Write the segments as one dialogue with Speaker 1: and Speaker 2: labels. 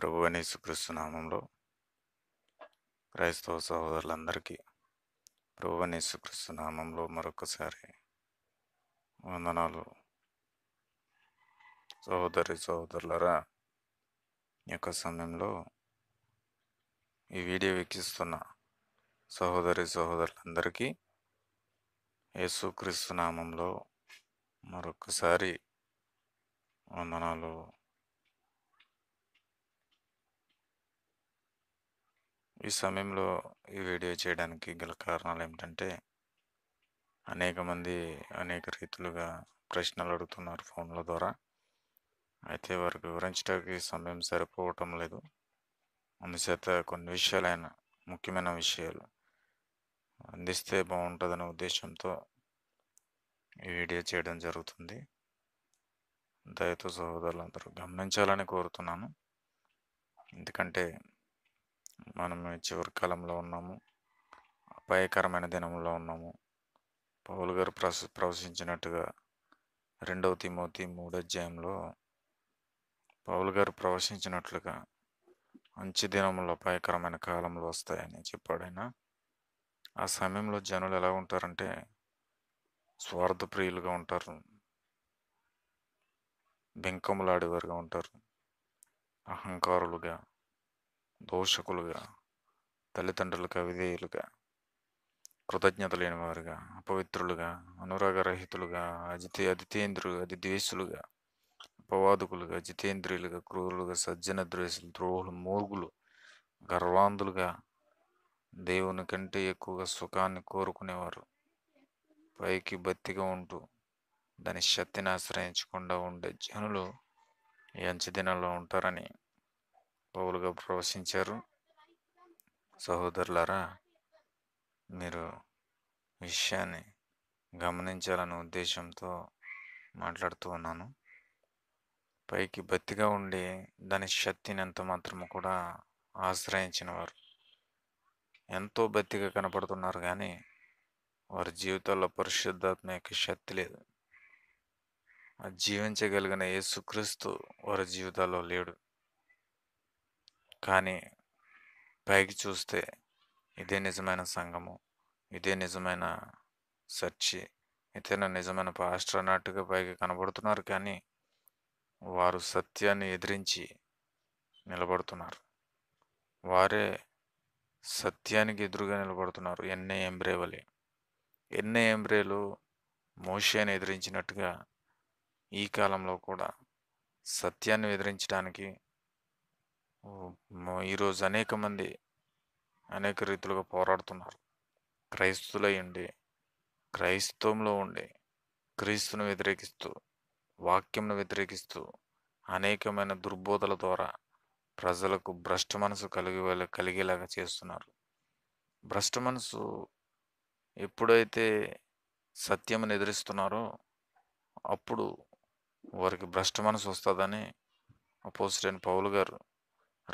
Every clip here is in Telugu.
Speaker 1: ప్రభు సుక్రీస్తు నామంలో క్రైస్తవ సహోదరులందరికీ ప్రభు సుక్రీస్తు నామంలో మరొకసారి వందనాలు సహోదరి సహోదరులరా యొక్క సమయంలో ఈ వీడియో వీక్షిస్తున్న సహోదరి సహోదరులందరికీ యేసుక్రీస్తు నామంలో మరొకసారి వందనాలు ఈ సమయంలో ఈ వీడియో చేయడానికి గల కారణాలు ఏమిటంటే అనేక మంది అనేక రీతులుగా ప్రశ్నలు అడుగుతున్నారు ఫోన్ల ద్వారా అయితే వారికి వివరించడానికి సమయం సరిపోవటం లేదు అందుచేత కొన్ని విషయాలైన ముఖ్యమైన విషయాలు అందిస్తే బాగుంటుందనే ఉద్దేశంతో ఈ వీడియో చేయడం జరుగుతుంది దయతో సహోదరులందరూ గమనించాలని కోరుతున్నాను ఎందుకంటే మనం చివరి కాలంలో ఉన్నాము అపాయకరమైన దినంలో ఉన్నాము పౌలు గారు ప్రవశించినట్టుగా రెండవ తిమోతి మూడో అధ్యాయంలో పౌలు గారు ప్రవశించినట్లుగా మంచి దినములు అపాయకరమైన కాలంలో వస్తాయని చెప్పాడైనా ఆ సమయంలో జనులు ఎలా ఉంటారంటే స్వార్థప్రియులుగా ఉంటారు బెంకములాడేవారుగా ఉంటారు అహంకారులుగా దోషకులుగా తల్లిదండ్రులుగా విధేయులుగా కృతజ్ఞత లేని వారుగా అపవిత్రులుగా అనురాగరహితులుగా అజితే అతి ద్వేషులుగా అపవాదుకులుగా జితేంద్రియులుగా క్రూరులుగా సజ్జన ద్వేషులు ద్రోహులు మూర్గులు గర్వాంధులుగా దేవుని కంటే ఎక్కువగా సుఖాన్ని కోరుకునేవారు పైకి బత్తిగా ఉంటూ దాని శక్తిని ఆశ్రయించకుండా ఉండే జనులు ఈ అంచె దినాల్లో ఉంటారని పౌలుగా ప్రవశించారు సహోదరులారా మీరు విషయాన్ని గమనించాలనే ఉద్దేశంతో మాట్లాడుతూ ఉన్నాను పైకి బతిగా ఉండి దాని శక్తిని ఎంత మాత్రము కూడా ఆశ్రయించిన వారు ఎంతో బతిగా కనపడుతున్నారు కానీ వారి జీవితాల్లో పరిశుద్ధాత్మ యొక్క శక్తి లేదు జీవించగలిగిన యేసుక్రీస్తు వారి జీవితాల్లో లేడు కానీ పైకి చూస్తే ఇదే నిజమైన సంఘము ఇదే నిజమైన చర్చి ఇతను నిజమైన పాస్టర్ అన్నట్టుగా పైకి కనబడుతున్నారు కానీ వారు సత్యాన్ని ఎదిరించి నిలబడుతున్నారు వారే సత్యానికి ఎదురుగా నిలబడుతున్నారు ఎన్ఏ ఎంబ్రేవలి ఎన్ఏ ఎంబ్రేలు మోషేని ఎదిరించినట్టుగా ఈ కాలంలో కూడా సత్యాన్ని ఎదిరించడానికి ఈరోజు అనేక మంది అనేక రీతులుగా పోరాడుతున్నారు. క్రైస్తువులయ్యుండి, క్రైస్తవంలో ఉండి, క్రీస్తును వ్యతిరేకిస్తూ, వాక్యంను వ్యతిరేకిస్తూ అనేకమైన దుర్బోధల ద్వారా ప్రజలకు భ్రష్ట మనసు కలిగి కలిగేలాగా చేస్తున్నారు. భ్రష్ట మనసు ఎప్పుడైతే సత్యమును ఎదిరిస్తున్నారో, అప్పుడు వారికి భ్రష్ట మనసు వస్తుందని అపోజిట్ అయిన పౌలు గారు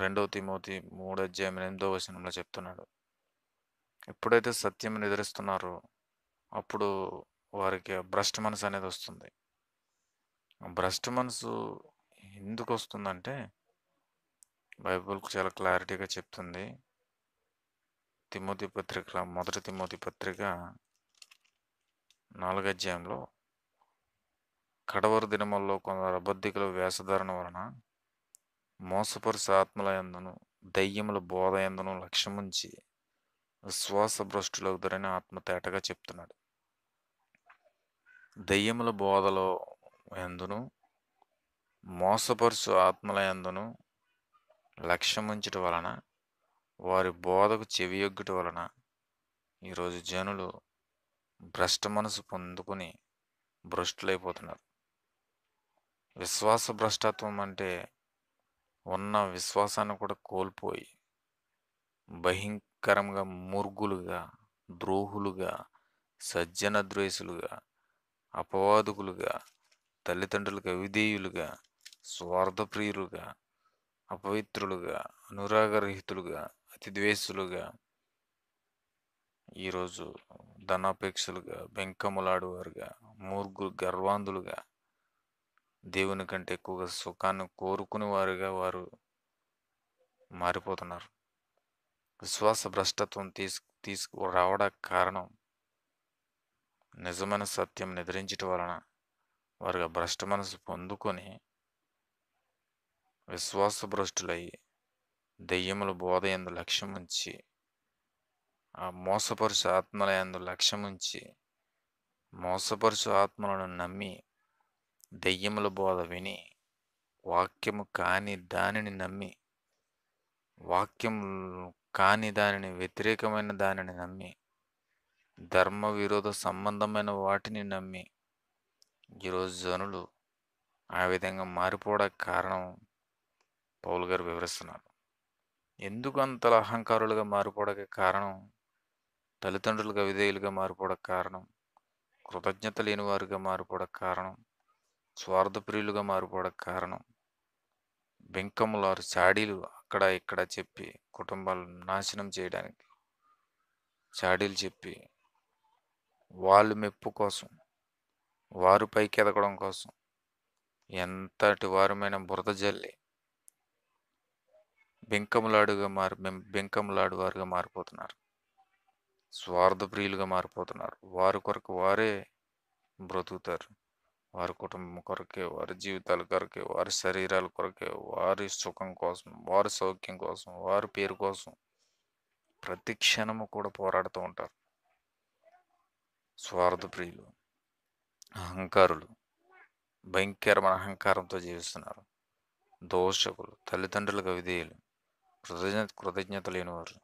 Speaker 1: రెండవ తిమోతి మూడో అధ్యాయం ఎనిమిదో వచనంలో చెప్తున్నాడు ఎప్పుడైతే సత్యం నిద్రిస్తున్నారో అప్పుడు వారికి భ్రష్ట మనసు అనేది వస్తుంది భ్రష్ట మనసు ఎందుకు వస్తుందంటే బైబుల్కు చాలా క్లారిటీగా చెప్తుంది తిమోతి పత్రిక మొదటి తిమోతి పత్రిక నాలుగు అధ్యాయంలో కడవరు దినముల్లో కొందరు అబద్ధికులు వేషధారణ వలన మోసపరుసు ఆత్మల ఎందును దయ్యముల బోధ ఎందును లక్ష్యముంచి విశ్వాస భ్రష్టులవుతారని ఆత్మ తేటగా చెప్తున్నాడు దయ్యముల బోధలో ఎందును మోసపరుసు ఆత్మల ఎందును లక్ష్యముంచటం వలన వారి బోధకు ఎగ్గుట వలన ఈరోజు జనులు భ్రష్ట మనసు పొందుకుని భ్రష్టులైపోతున్నారు విశ్వాస భ్రష్టత్వం అంటే ఉన్న విశ్వాసాన్ని కూడా కోల్పోయి భయంకరంగా మురుగులుగా ద్రోహులుగా సజ్జన ద్వేషులుగా అపవాదుకులుగా తల్లిదండ్రులకు అవిధేయులుగా స్వార్థప్రియులుగా అపవిత్రులుగా అనురాగరహితులుగా ద్వేషులుగా ఈరోజు ధనాపేక్షలుగా బెంకములాడువారుగా మూర్గు గర్వాంధులుగా దేవుని కంటే ఎక్కువగా సుఖాన్ని కోరుకునే వారుగా వారు మారిపోతున్నారు విశ్వాస భ్రష్టత్వం తీసు తీసుకు రావడానికి కారణం నిజమైన సత్యం నిద్రించటం వలన వారుగా భ్రష్ట మనసు పొందుకొని విశ్వాస భ్రష్టులై దెయ్యముల బోధ ఎందు లక్ష్యం ఉంచి ఆ మోసపరుచు ఆత్మల ఎందు లక్ష్యం ఉంచి మోసపరుచు ఆత్మలను నమ్మి దెయ్యముల బోధ విని వాక్యము కాని దానిని నమ్మి వాక్యం కాని దానిని వ్యతిరేకమైన దానిని నమ్మి ధర్మ విరోధ సంబంధమైన వాటిని నమ్మి ఈరోజు జనులు ఆ విధంగా మారిపోవడానికి కారణం పౌలు గారు వివరిస్తున్నారు ఎందుకు అంతలా అహంకారులుగా మారిపోవడానికి కారణం తల్లిదండ్రులుగా విధేయులుగా మారిపోవడానికి కారణం కృతజ్ఞత లేని వారుగా మారిపోవడానికి కారణం స్వార్థప్రియులుగా మారిపోవడానికి కారణం బింకములారు చాడీలు అక్కడ ఇక్కడ చెప్పి కుటుంబాలు నాశనం చేయడానికి చాడీలు చెప్పి వాళ్ళు మెప్పు కోసం వారు పైకి ఎదగడం కోసం ఎంతటి వారమైన బురద జల్లి బెంకములాడుగా మారి బెంకములాడు వారుగా మారిపోతున్నారు స్వార్థప్రియులుగా మారిపోతున్నారు వారి కొరకు వారే బ్రతుకుతారు వారి కుటుంబం కొరకే వారి జీవితాల కొరకే వారి శరీరాల కొరకే వారి సుఖం కోసం వారి సౌఖ్యం కోసం వారి పేరు కోసం ప్రతి క్షణము కూడా పోరాడుతూ ఉంటారు స్వార్థ ప్రియులు అహంకారులు భయంకరమైన అహంకారంతో జీవిస్తున్నారు దోషకులు తల్లిదండ్రులకు విధేయులు కృతజ్ఞ కృతజ్ఞత లేనివారు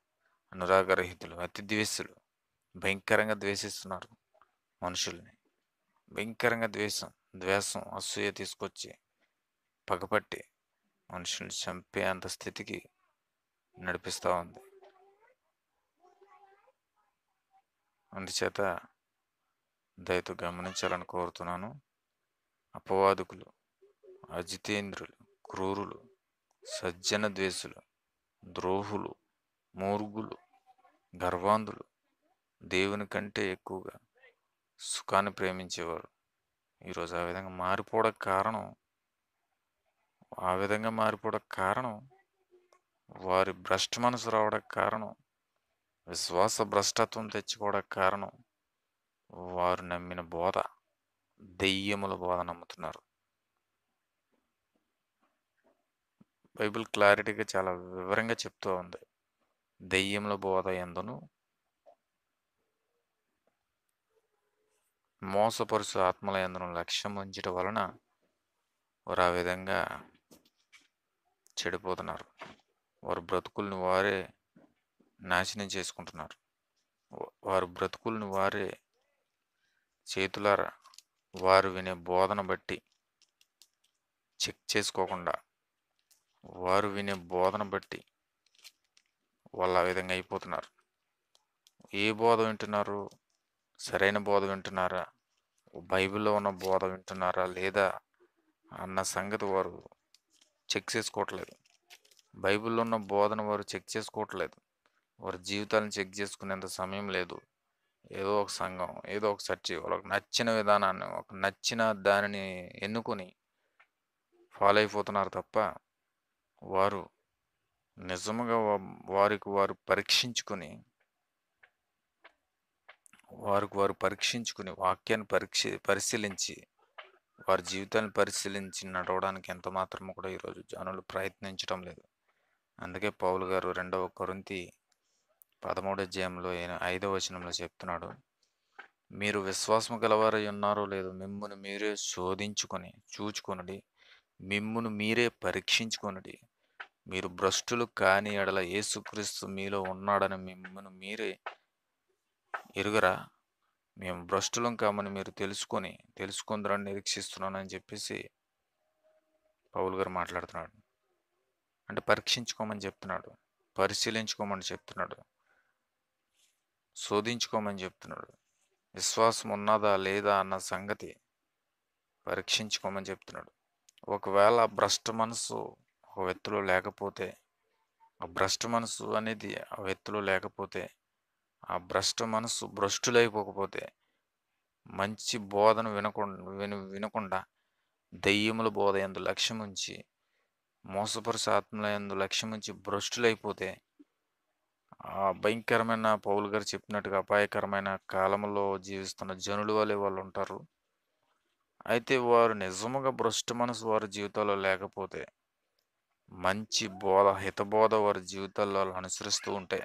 Speaker 1: అనురాగరహితులు అతి ద్వేషులు భయంకరంగా ద్వేషిస్తున్నారు మనుషుల్ని భయంకరంగా ద్వేషం ద్వేషం అసూయ తీసుకొచ్చి పగపట్టి మనుషుల్ని చంపే అంత స్థితికి నడిపిస్తూ ఉంది అందుచేత దయతో గమనించాలని కోరుతున్నాను అపవాదుకులు అజితేంద్రులు క్రూరులు సజ్జన ద్వేషులు ద్రోహులు మూర్గులు గర్వాంధులు దేవుని కంటే ఎక్కువగా సుఖాన్ని ప్రేమించేవారు ఈరోజు ఆ విధంగా మారిపోవడానికి కారణం ఆ విధంగా మారిపోవడానికి కారణం వారి భ్రష్ట మనసు రావడానికి కారణం విశ్వాస భ్రష్టత్వం తెచ్చుకోవడానికి కారణం వారు నమ్మిన బోధ దెయ్యముల బోధ నమ్ముతున్నారు బైబిల్ క్లారిటీగా చాలా వివరంగా చెప్తూ ఉంది దెయ్యముల బోధ ఎందును మోసపరుసు ఆత్మలయందరం లక్ష్యం ఉంచడం వలన వారు ఆ విధంగా చెడిపోతున్నారు వారు బ్రతుకుల్ని వారే నాశనం చేసుకుంటున్నారు వారు బ్రతుకుల్ని వారే చేతులారా వారు వినే బోధన బట్టి చెక్ చేసుకోకుండా వారు వినే బోధన బట్టి వాళ్ళు ఆ విధంగా అయిపోతున్నారు ఏ బోధ వింటున్నారు సరైన బోధ వింటున్నారా బైబిల్లో ఉన్న బోధ వింటున్నారా లేదా అన్న సంగతి వారు చెక్ చేసుకోవట్లేదు బైబిల్లో ఉన్న బోధన వారు చెక్ చేసుకోవట్లేదు వారి జీవితాలను చెక్ చేసుకునేంత సమయం లేదు ఏదో ఒక సంఘం ఏదో ఒక చర్చి వాళ్ళకి నచ్చిన విధానాన్ని ఒక నచ్చిన దానిని ఎన్నుకొని ఫాలో అయిపోతున్నారు తప్ప వారు నిజముగా వారికి వారు పరీక్షించుకొని వారికి వారు పరీక్షించుకుని వాక్యాన్ని పరీక్ష పరిశీలించి వారి జీవితాన్ని పరిశీలించి నడవడానికి ఎంత మాత్రమో కూడా ఈరోజు జనులు ప్రయత్నించడం లేదు అందుకే పౌలు గారు రెండవ కొరింతి పదమూడో అధ్యాయంలో ఐదవ వచనంలో చెప్తున్నాడు మీరు విశ్వాసం గలవారై ఉన్నారో లేదో మిమ్మును మీరే శోధించుకొని చూచుకొనడి మిమ్మును మీరే పరీక్షించుకొనడి మీరు భ్రష్టులు కాని ఎడల యేసుక్రీస్తు మీలో ఉన్నాడని మిమ్మల్ని మీరే ఇరుగురా మేము భ్రష్టులం కామని మీరు తెలుసుకొని తెలుసుకుందరని నిరీక్షిస్తున్నానని చెప్పేసి పౌల్ గారు మాట్లాడుతున్నాడు అంటే పరీక్షించుకోమని చెప్తున్నాడు పరిశీలించుకోమని చెప్తున్నాడు శోధించుకోమని చెప్తున్నాడు విశ్వాసం ఉన్నదా లేదా అన్న సంగతి పరీక్షించుకోమని చెప్తున్నాడు ఒకవేళ భ్రష్ట మనసు ఒక వ్యక్తిలో లేకపోతే ఆ భ్రష్ట మనసు అనేది ఆ వ్యక్తిలో లేకపోతే ఆ భ్రష్ట మనసు భ్రష్టులైపోకపోతే మంచి బోధన వినకుండా విను వినకుండా దయ్యముల బోధ ఎందు లక్ష్యం ఉంచి మోసపరుస ఎందు లక్ష్యం ఉంచి భ్రష్టులైపోతే ఆ భయంకరమైన పౌలు గారు చెప్పినట్టుగా అపాయకరమైన కాలంలో జీవిస్తున్న జనుల వాళ్ళే వాళ్ళు ఉంటారు అయితే వారు నిజముగా భ్రష్ట మనసు వారి జీవితాల్లో లేకపోతే మంచి బోధ హితబోధ వారి జీవితాల్లో అనుసరిస్తూ ఉంటే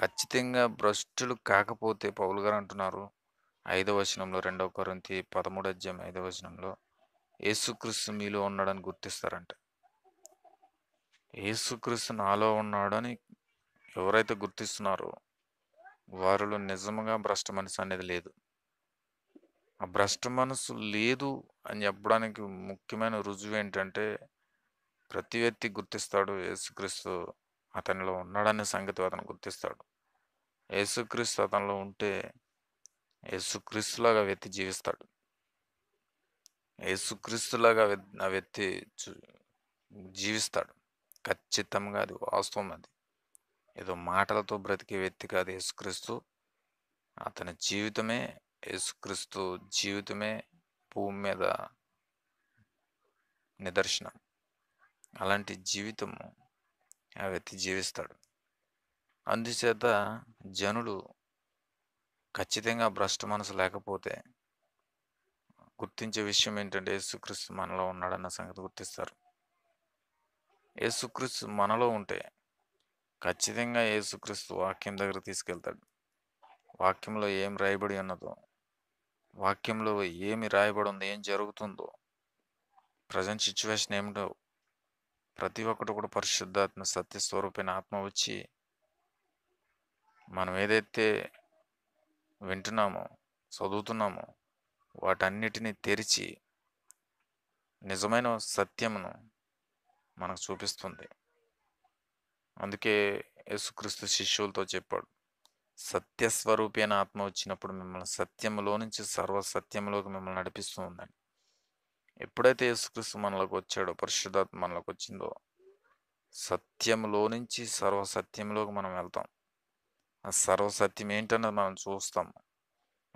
Speaker 1: ఖచ్చితంగా భ్రష్టులు కాకపోతే పౌలు గారు అంటున్నారు ఐదవ వచనంలో రెండవ కొరంతి పదమూడు అధ్యాయం ఐదవ వచనంలో యేసుక్రీస్తు మీలో ఉన్నాడని గుర్తిస్తారంట యేసుక్రీస్తు నాలో ఉన్నాడని ఎవరైతే గుర్తిస్తున్నారో వారిలో నిజంగా భ్రష్ట మనసు అనేది లేదు ఆ భ్రష్ట మనసు లేదు అని చెప్పడానికి ముఖ్యమైన రుజువు ఏంటంటే ప్రతి వ్యక్తి గుర్తిస్తాడు యేసుక్రీస్తు అతనిలో ఉన్నాడనే సంగతి అతను గుర్తిస్తాడు యేసుక్రీస్తు అతనిలో ఉంటే యేసుక్రీస్తులాగా వ్యక్తి జీవిస్తాడు యేసుక్రీస్తులాగా ఆ వ్యక్తి జీవిస్తాడు ఖచ్చితంగా అది వాస్తవం అది ఏదో మాటలతో బ్రతికే వ్యక్తి కాదు యేసుక్రీస్తు అతని జీవితమే యేసుక్రీస్తు జీవితమే భూమి మీద నిదర్శనం అలాంటి జీవితము ఆ వ్యక్తి జీవిస్తాడు అందుచేత జనులు ఖచ్చితంగా భ్రష్ట మనసు లేకపోతే గుర్తించే విషయం ఏంటంటే యేసుక్రీస్తు మనలో ఉన్నాడన్న సంగతి గుర్తిస్తారు యేసుక్రీస్తు మనలో ఉంటే ఖచ్చితంగా యేసుక్రీస్తు వాక్యం దగ్గర తీసుకెళ్తాడు వాక్యంలో ఏం రాయబడి ఉన్నదో వాక్యంలో ఏమి రాయబడి ఉందో ఏం జరుగుతుందో ప్రజెంట్ సిచ్యువేషన్ ఏమిటో ప్రతి ఒక్కటి కూడా పరిశుద్ధాత్మ సత్య స్వరూపైన ఆత్మ వచ్చి మనం ఏదైతే వింటున్నామో చదువుతున్నామో వాటన్నిటినీ తెరిచి నిజమైన సత్యమును మనకు చూపిస్తుంది అందుకే యేసుక్రీస్తు శిష్యులతో చెప్పాడు సత్యస్వరూపి అయిన ఆత్మ వచ్చినప్పుడు మిమ్మల్ని సత్యములో నుంచి సర్వసత్యంలోకి మిమ్మల్ని నడిపిస్తూ ఉందండి ఎప్పుడైతే యేసుక్రీస్తు మనలోకి వచ్చాడో పరిశుద్ధాత్మ మనలోకి వచ్చిందో సత్యంలో నుంచి సర్వసత్యంలోకి మనం వెళ్తాం ఆ సర్వసత్యం ఏంటన్నది మనం చూస్తాం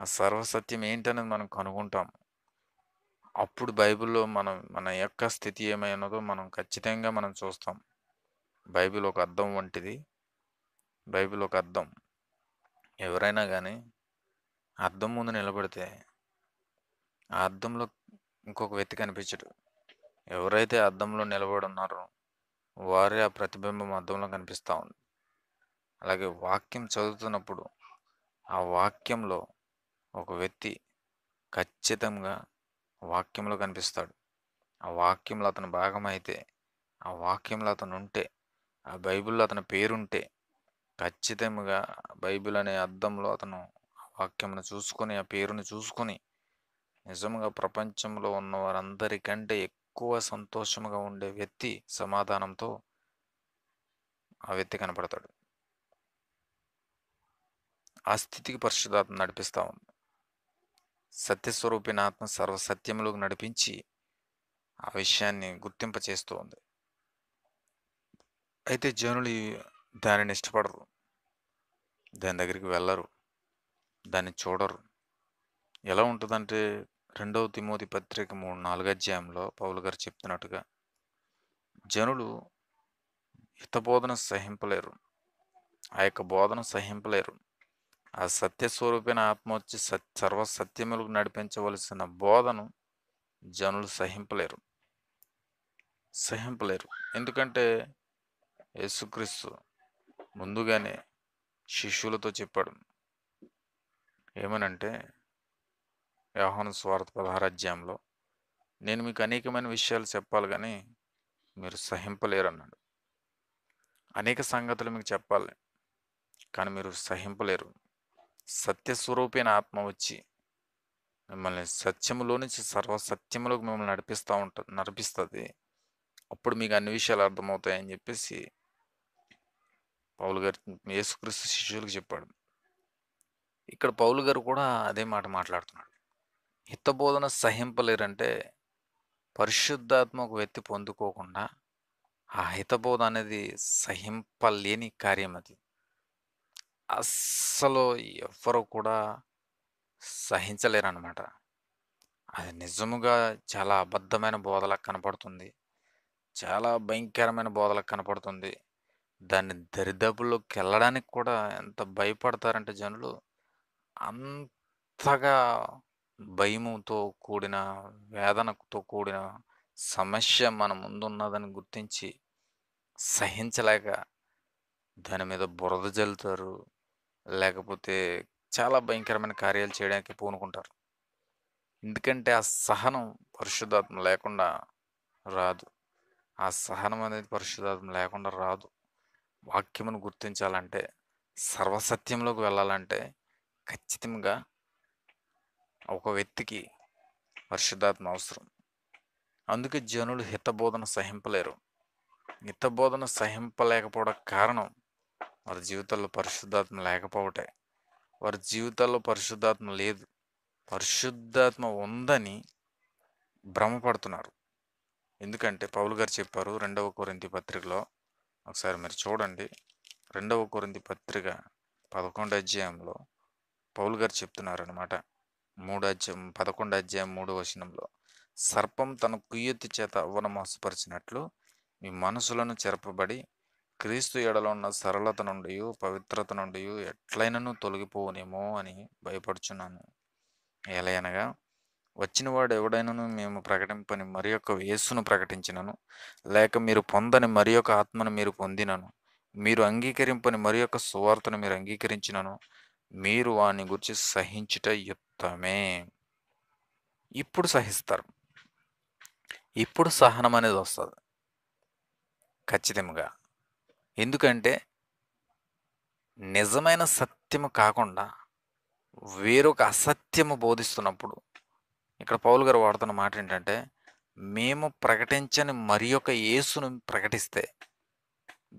Speaker 1: ఆ సర్వసత్యం ఏంటన్నది మనం కనుగొంటాం అప్పుడు బైబిల్లో మనం మన యొక్క స్థితి ఏమైనదో మనం ఖచ్చితంగా మనం చూస్తాం బైబిల్ ఒక అర్థం వంటిది బైబిల్ ఒక అర్థం ఎవరైనా కానీ అర్థం ముందు నిలబడితే ఆ అర్థంలో ఇంకొక వ్యక్తి కనిపించడు ఎవరైతే అద్దంలో నిలబడి ఉన్నారో వారి ఆ ప్రతిబింబం అద్దంలో కనిపిస్తూ ఉంది అలాగే వాక్యం చదువుతున్నప్పుడు ఆ వాక్యంలో ఒక వ్యక్తి ఖచ్చితంగా వాక్యంలో కనిపిస్తాడు ఆ వాక్యంలో అతను భాగమైతే ఆ వాక్యంలో అతను ఉంటే ఆ బైబిల్లో అతని పేరుంటే ఖచ్చితంగా బైబిల్ అనే అర్థంలో అతను ఆ వాక్యంను చూసుకొని ఆ పేరుని చూసుకొని నిజంగా ప్రపంచంలో ఉన్న వారందరికంటే ఎక్కువ సంతోషంగా ఉండే వ్యక్తి సమాధానంతో ఆ వ్యక్తి కనపడతాడు ఆ స్థితికి పరిశుధాత్మ నడిపిస్తూ ఉంది సత్యస్వరూపిణ ఆత్మ సర్వసత్యములకు నడిపించి ఆ విషయాన్ని గుర్తింపచేస్తూ ఉంది అయితే జనులు దానిని ఇష్టపడరు దాని దగ్గరికి వెళ్ళరు దాన్ని చూడరు ఎలా ఉంటుందంటే రెండవ తిమోతి పత్రిక మూడు నాలుగధ్యాయంలో పౌలు గారు చెప్తున్నట్టుగా జనులు హితబోధన సహింపలేరు ఆ యొక్క బోధన సహింపలేరు ఆ సత్య స్వరూపైన ఆత్మ వచ్చి సత్ సర్వ సత్యములకు నడిపించవలసిన బోధను జనులు సహింపలేరు సహింపలేరు ఎందుకంటే యేసుక్రీస్తు ముందుగానే శిష్యులతో చెప్పాడు ఏమనంటే వ్యవహాన పదహారు అధ్యాయంలో నేను మీకు అనేకమైన విషయాలు చెప్పాలి కానీ మీరు సహింపలేరన్నాడు అనేక సంగతులు మీకు చెప్పాలి కానీ మీరు సహింపలేరు సత్యస్వరూపైన ఆత్మ వచ్చి మిమ్మల్ని సత్యములో నుంచి సర్వసత్యములకు మిమ్మల్ని నడిపిస్తూ ఉంటుంది నడిపిస్తుంది అప్పుడు మీకు అన్ని విషయాలు అర్థమవుతాయని చెప్పేసి పౌలు గారు యేసుక్రీస్తు శిష్యులకు చెప్పాడు ఇక్కడ పౌలు గారు కూడా అదే మాట మాట్లాడుతున్నాడు హితబోధన సహింపలేరంటే పరిశుద్ధాత్మక వ్యక్తి పొందుకోకుండా ఆ హితబోధ అనేది సహింపలేని కార్యం అది అస్సలు ఎవ్వరు కూడా సహించలేరన్నమాట అది నిజముగా చాలా అబద్ధమైన బోధలకు కనపడుతుంది చాలా భయంకరమైన బోధలకు కనపడుతుంది దాన్ని దరిదాపుల్లోకి వెళ్ళడానికి కూడా ఎంత భయపడతారంటే జనులు అంతగా భయముతో కూడిన వేదనతో కూడిన సమస్య మన ముందున్నదని గుర్తించి సహించలేక దాని మీద బురద జల్లుతారు లేకపోతే చాలా భయంకరమైన కార్యాలు చేయడానికి పూనుకుంటారు ఎందుకంటే ఆ సహనం పరిశుద్ధాత్మ లేకుండా రాదు ఆ సహనం అనేది పరిశుద్ధాత్మ లేకుండా రాదు వాక్యమును గుర్తించాలంటే సర్వసత్యంలోకి వెళ్ళాలంటే ఖచ్చితంగా ఒక వ్యక్తికి పరిశుద్ధాత్మ అవసరం అందుకే జనులు హితబోధన సహింపలేరు హితబోధన సహింపలేకపోవడం కారణం వారి జీవితాల్లో పరిశుద్ధాత్మ లేకపోవటే వారి జీవితాల్లో పరిశుద్ధాత్మ లేదు పరిశుద్ధాత్మ ఉందని భ్రమపడుతున్నారు ఎందుకంటే పౌలు గారు చెప్పారు రెండవ కొరింతి పత్రికలో ఒకసారి మీరు చూడండి రెండవ కొరింతి పత్రిక పదకొండు అధ్యాయంలో పౌలు గారు చెప్తున్నారనమాట మూడు అధ్యాయం పదకొండు అధ్యాయం మూడు వచనంలో సర్పం తన కుయ్యెత్తి చేత అవనమోసపరిచినట్లు మీ మనసులను చెరపబడి క్రీస్తు ఎడలో ఉన్న సరళత నుండి పవిత్రత నుండి ఎట్లయినను తొలగిపోనేమో అని భయపడుచున్నాను ఎలయనగా వాడు ఎవడైనను మేము ప్రకటింపని మరి యొక్క యేసును ప్రకటించినను లేక మీరు పొందని మరి యొక్క ఆత్మను మీరు పొందినను మీరు అంగీకరింపని మరి యొక్క సువార్తను మీరు అంగీకరించినను మీరు వాని గురించి సహించుట మొత్తమే ఇప్పుడు సహిస్తారు ఇప్పుడు సహనం అనేది వస్తుంది ఖచ్చితంగా ఎందుకంటే నిజమైన సత్యము కాకుండా వేరొక అసత్యము బోధిస్తున్నప్పుడు ఇక్కడ పౌల్ గారు వాడుతున్న మాట ఏంటంటే మేము ప్రకటించని మరి ఒక యేసును ప్రకటిస్తే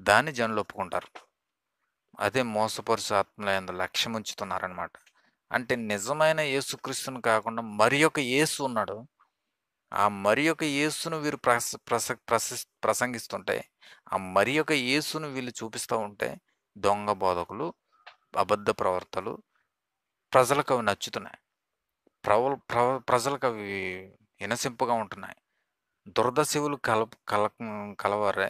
Speaker 1: దాన్ని జనులు ఒప్పుకుంటారు అదే మోసపరుచు ఆత్మలందు లక్ష్యం ఉంచుతున్నారనమాట అంటే నిజమైన యేసుక్రీస్తుని కాకుండా మరి ఒక యేసు ఉన్నాడు ఆ మరి ఒక యేసును వీరు ప్రస ప్రస ప్రసంగిస్తుంటే ఆ మరి ఒక యేసును వీళ్ళు చూపిస్తూ ఉంటే దొంగ బోధకులు అబద్ధ ప్రవర్తలు ప్రజలకు అవి నచ్చుతున్నాయి ప్రవ ప్ర ప్రజలకు అవి వినసింపుగా ఉంటున్నాయి దురదశివులు కల కల కలవరే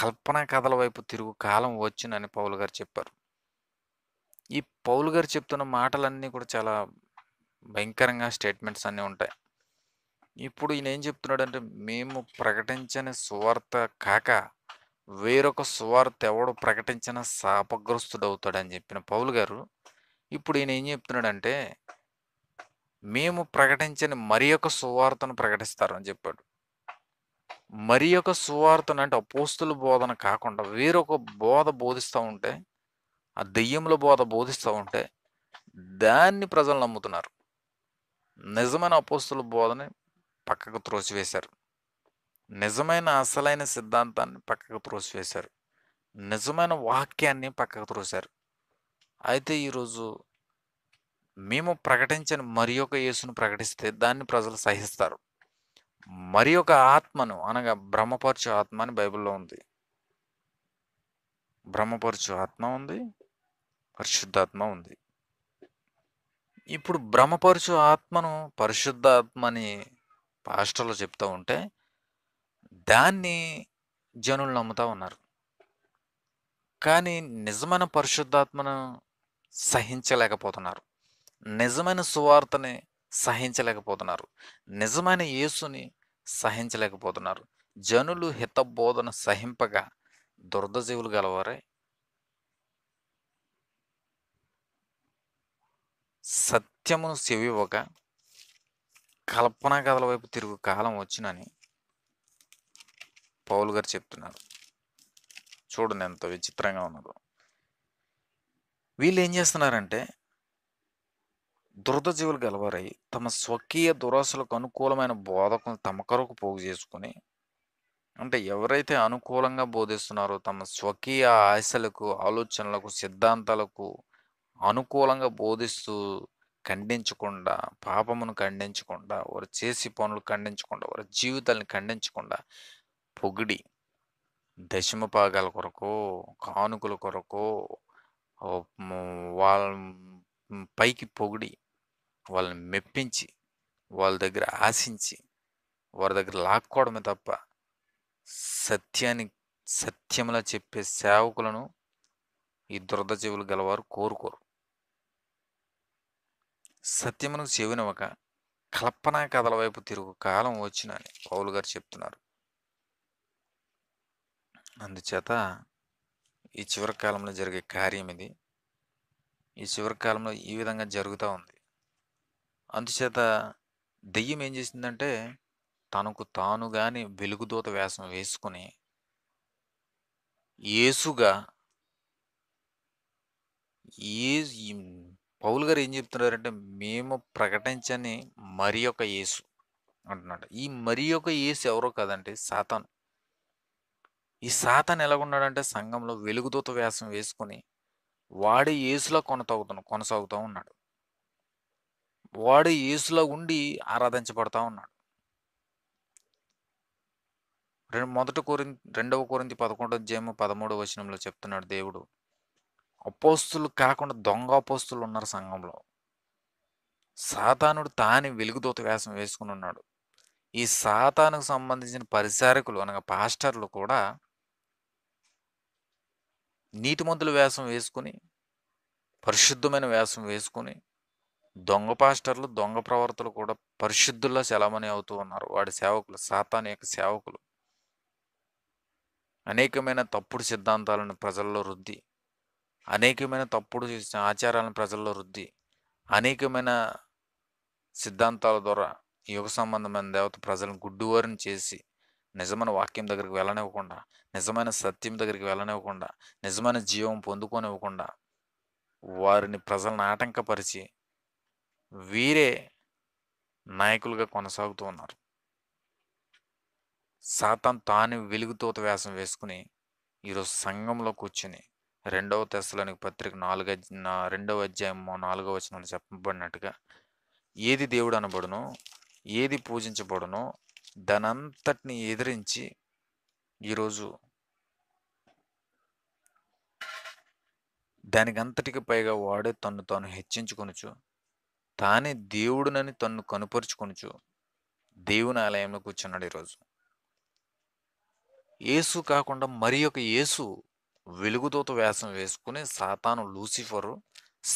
Speaker 1: కల్పన కథల వైపు తిరుగు కాలం వచ్చిందని పౌలు గారు చెప్పారు ఈ పౌలు గారు చెప్తున్న మాటలన్నీ కూడా చాలా భయంకరంగా స్టేట్మెంట్స్ అన్నీ ఉంటాయి ఇప్పుడు ఈయన ఏం చెప్తున్నాడంటే మేము ప్రకటించని సువార్త కాక వేరొక సువార్త ఎవడు ప్రకటించిన శాపగ్రస్తుడవుతాడని చెప్పిన పౌలు గారు ఇప్పుడు ఈయన ఏం చెప్తున్నాడంటే మేము ప్రకటించని మరి ఒక సువార్తను ప్రకటిస్తారు అని చెప్పాడు మరి ఒక సువార్తను అంటే అపోస్తుల బోధన కాకుండా వేరొక బోధ బోధిస్తూ ఉంటే ఆ దెయ్యంలో బోధ బోధిస్తూ ఉంటే దాన్ని ప్రజలు నమ్ముతున్నారు నిజమైన అపోస్తుల బోధని పక్కకు త్రోసివేశారు నిజమైన అసలైన సిద్ధాంతాన్ని పక్కకు త్రోసివేశారు నిజమైన వాక్యాన్ని పక్కకు త్రోశారు అయితే ఈరోజు మేము ప్రకటించిన మరి ఒక యేసును ప్రకటిస్తే దాన్ని ప్రజలు సహిస్తారు మరి ఒక ఆత్మను అనగా బ్రహ్మపరచు ఆత్మ అని బైబిల్లో ఉంది బ్రహ్మపరచు ఆత్మ ఉంది పరిశుద్ధాత్మ ఉంది ఇప్పుడు భ్రమపరచు ఆత్మను పరిశుద్ధాత్మ అని పాస్టర్లు చెప్తూ ఉంటే దాన్ని జనులు నమ్ముతూ ఉన్నారు కానీ నిజమైన పరిశుద్ధాత్మను సహించలేకపోతున్నారు నిజమైన సువార్తని సహించలేకపోతున్నారు నిజమైన యేసుని సహించలేకపోతున్నారు జనులు హితబోధన సహింపగా దురదజీవులు గలవారే సత్యమును సెవివ్వక కల్పనా కథల వైపు తిరుగు కాలం వచ్చినని పౌల్ గారు చెప్తున్నారు చూడండి ఎంత విచిత్రంగా ఉన్నదో వీళ్ళు ఏం చేస్తున్నారంటే దురద జీవులు గలవారై తమ స్వకీయ దురాశలకు అనుకూలమైన బోధకులు తమ కొరకు పోగు చేసుకుని అంటే ఎవరైతే అనుకూలంగా బోధిస్తున్నారో తమ స్వకీయ ఆశలకు ఆలోచనలకు సిద్ధాంతాలకు అనుకూలంగా బోధిస్తూ ఖండించకుండా పాపమును ఖండించకుండా వారు చేసి పనులు ఖండించకుండా వారి జీవితాలను ఖండించకుండా పొగిడి దశమ పాగాల కొరకు కానుకల కొరకు వాళ్ళ పైకి పొగిడి వాళ్ళని మెప్పించి వాళ్ళ దగ్గర ఆశించి వారి దగ్గర లాక్కోవడమే తప్ప సత్యాన్ని సత్యంలా చెప్పే సేవకులను ఈ దురద చెవులు గలవారు కోరుకోరు సత్యమును చెవినవక కల్పనా కథల వైపు తిరుగు కాలం వచ్చినని పౌలు గారు చెప్తున్నారు అందుచేత ఈ చివరి కాలంలో జరిగే కార్యం ఇది ఈ చివరి కాలంలో ఈ విధంగా జరుగుతూ ఉంది అందుచేత దెయ్యం ఏం చేసిందంటే తనకు తాను కానీ వెలుగుదూత వేషం వేసుకొని యేసుగా ఏ పౌలు గారు ఏం చెప్తున్నారంటే మేము ప్రకటించని మరి ఒక యేసు అంటున్నాడు ఈ మరి ఒక యేసు ఎవరో కాదంటే సాతాన్ ఈ సాతాన్ ఎలాగున్నాడంటే సంఘంలో వెలుగుతూత వ్యాసం వేసుకుని వాడే యేసులా కొనసాగుతున్నా కొనసాగుతూ ఉన్నాడు వాడే యేసులా ఉండి ఆరాధించబడతా ఉన్నాడు రెండు మొదట కోరింది రెండవ కోరింది పదకొండో జేమ పదమూడవ వచనంలో చెప్తున్నాడు దేవుడు అపోస్తులు కాకుండా దొంగ అపోస్తులు ఉన్నారు సంఘంలో సాతానుడు తాని వెలుగుదోత వేషం వేసుకుని ఉన్నాడు ఈ సాతానుకు సంబంధించిన పరిచారకులు అనగా పాస్టర్లు కూడా మందులు వేషం వేసుకుని పరిశుద్ధమైన వేషం వేసుకుని దొంగ పాస్టర్లు దొంగ ప్రవర్తలు కూడా పరిశుద్ధుల్లో చలామణి అవుతూ ఉన్నారు వాడి సేవకులు సాతాను యొక్క సేవకులు అనేకమైన తప్పుడు సిద్ధాంతాలను ప్రజల్లో రుద్ది అనేకమైన తప్పుడు ఆచారాలను ప్రజల్లో రుద్ది అనేకమైన సిద్ధాంతాల ద్వారా యుగ సంబంధమైన దేవత ప్రజలను గుడ్డువారిని చేసి నిజమైన వాక్యం దగ్గరికి వెళ్ళనివ్వకుండా నిజమైన సత్యం దగ్గరికి వెళ్ళనివ్వకుండా నిజమైన జీవం పొందుకోనివ్వకుండా వారిని ప్రజలను ఆటంకపరిచి వీరే నాయకులుగా కొనసాగుతూ ఉన్నారు సాతాన్ తాను వెలుగుతోత వ్యాసం వేసుకుని ఈరోజు సంఘంలో కూర్చుని రెండవ తెశలోనికి పత్రిక నాలుగ రెండవ అధ్యాయం నాలుగవ వచనంలో చెప్పబడినట్టుగా ఏది దేవుడు అనబడునో ఏది పూజించబడునో దానంతటిని ఎదిరించి ఈరోజు దానికి అంతటికి పైగా వాడే తను తాను హెచ్చించుకొనుచు తానే దేవుడునని తన్ను కనుపరుచుకొనుచు దేవుని ఆలయంలో కూర్చున్నాడు ఈరోజు ఏసు కాకుండా మరి ఒక యేసు వెలుగుతోత వ్యాసం వేసుకుని సాతాను లూసిఫరు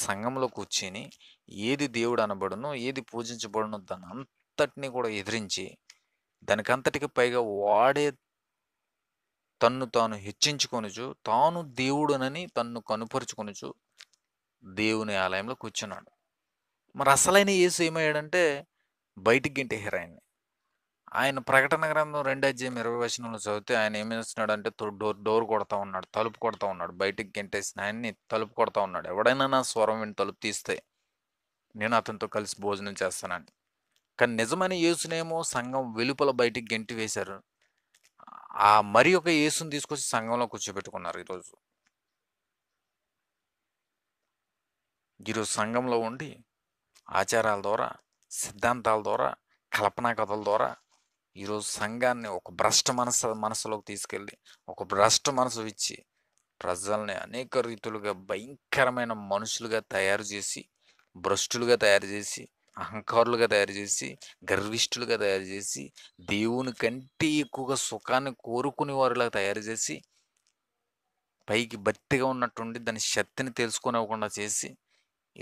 Speaker 1: సంఘంలో కూర్చొని ఏది దేవుడు అనబడును ఏది పూజించబడును దాని అంతటిని కూడా ఎదిరించి దానికంతటికి పైగా వాడే తన్ను తాను హెచ్చించుకొనుచు తాను దేవుడునని తన్ను కనుపరుచుకొనుచు దేవుని ఆలయంలో కూర్చున్నాడు మరి అసలైన యేసు ఏమయ్యాడంటే బయటికి గింటే హీరాయిన్ని ఆయన ప్రకటన గ్రంథం రెండు అధ్యాయం ఇరవై వచనంలో చదివితే ఆయన ఏమి చేస్తున్నాడు అంటే డోర్ డోర్ కొడతా ఉన్నాడు తలుపు కొడతా ఉన్నాడు బయటికి గెంటేసిన ఆయన్ని తలుపు కొడతా ఉన్నాడు ఎవడైనా నా స్వరం విని తలుపు తీస్తే నేను అతనితో కలిసి భోజనం చేస్తానని కానీ నిజమైన యేసునేమో సంఘం వెలుపల బయటికి గెంటి వేశారు ఆ మరి ఒక యేసును తీసుకొచ్చి సంఘంలో కూర్చోబెట్టుకున్నారు ఈరోజు ఈరోజు సంఘంలో ఉండి ఆచారాల ద్వారా సిద్ధాంతాల ద్వారా కల్పనా కథల ద్వారా ఈరోజు సంఘాన్ని ఒక భ్రష్ట మనసు మనసులోకి తీసుకెళ్ళి ఒక భ్రష్ట మనసు ఇచ్చి ప్రజల్ని అనేక రీతులుగా భయంకరమైన మనుషులుగా తయారు చేసి భ్రష్టులుగా తయారు చేసి అహంకారులుగా తయారు చేసి గర్విష్ఠులుగా తయారు చేసి దేవుని కంటే ఎక్కువగా సుఖాన్ని కోరుకునే వారిలాగా తయారు చేసి పైకి బట్టిగా ఉన్నట్టుండి దాని శక్తిని తెలుసుకునివ్వకుండా చేసి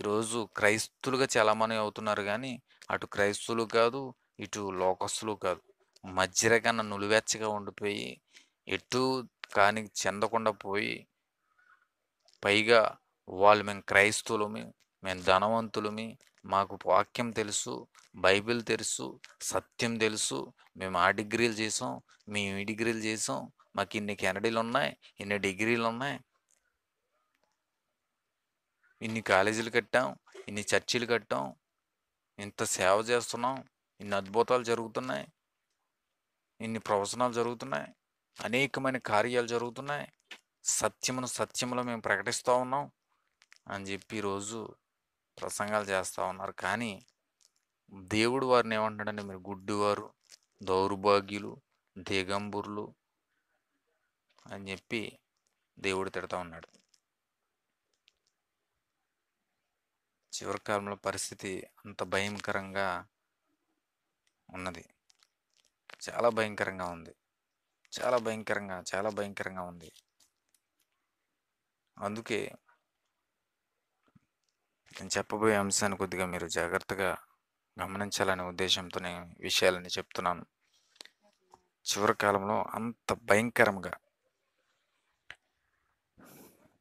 Speaker 1: ఈరోజు క్రైస్తులుగా చాలామంది అవుతున్నారు కానీ అటు క్రైస్తువులు కాదు ఇటు లోకస్తులు కాదు మజ్జిర కన్నా నులివెచ్చగా ఉండిపోయి ఎటు కానీ చెందకుండా పోయి పైగా వాళ్ళు మేము క్రైస్తవులమి మేము ధనవంతులమి మాకు వాక్యం తెలుసు బైబిల్ తెలుసు సత్యం తెలుసు మేము ఆ డిగ్రీలు చేసాం మేము ఈ డిగ్రీలు చేసాం మాకు ఇన్ని కెనడీలు ఉన్నాయి ఇన్ని డిగ్రీలు ఉన్నాయి ఇన్ని కాలేజీలు కట్టాం ఇన్ని చర్చిలు కట్టాం ఇంత సేవ చేస్తున్నాం ఇన్ని అద్భుతాలు జరుగుతున్నాయి ఇన్ని ప్రవచనాలు జరుగుతున్నాయి అనేకమైన కార్యాలు జరుగుతున్నాయి సత్యమును సత్యములో మేము ప్రకటిస్తూ ఉన్నాం అని చెప్పి రోజు ప్రసంగాలు చేస్తూ ఉన్నారు కానీ దేవుడు వారిని ఏమంటాడంటే మీరు గుడ్డివారు దౌర్భాగ్యులు దిగంబుర్లు అని చెప్పి దేవుడు తిడతా ఉన్నాడు చివరి కాలంలో పరిస్థితి అంత భయంకరంగా ఉన్నది చాలా భయంకరంగా ఉంది చాలా భయంకరంగా చాలా భయంకరంగా ఉంది అందుకే నేను చెప్పబోయే అంశాన్ని కొద్దిగా మీరు జాగ్రత్తగా గమనించాలనే ఉద్దేశంతోనే విషయాలని చెప్తున్నాను చివరి కాలంలో అంత భయంకరంగా